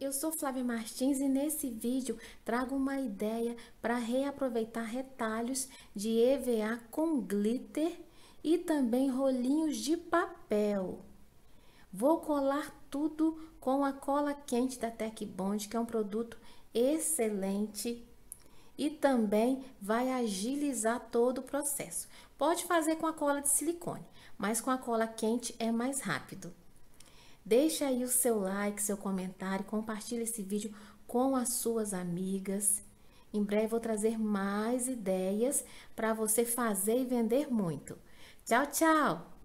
eu sou Flávia Martins e nesse vídeo trago uma ideia para reaproveitar retalhos de EVA com glitter e também rolinhos de papel. Vou colar tudo com a cola quente da Tech Bond, que é um produto excelente e também vai agilizar todo o processo. Pode fazer com a cola de silicone, mas com a cola quente é mais rápido. Deixa aí o seu like, seu comentário, compartilhe esse vídeo com as suas amigas. Em breve vou trazer mais ideias para você fazer e vender muito. Tchau, tchau!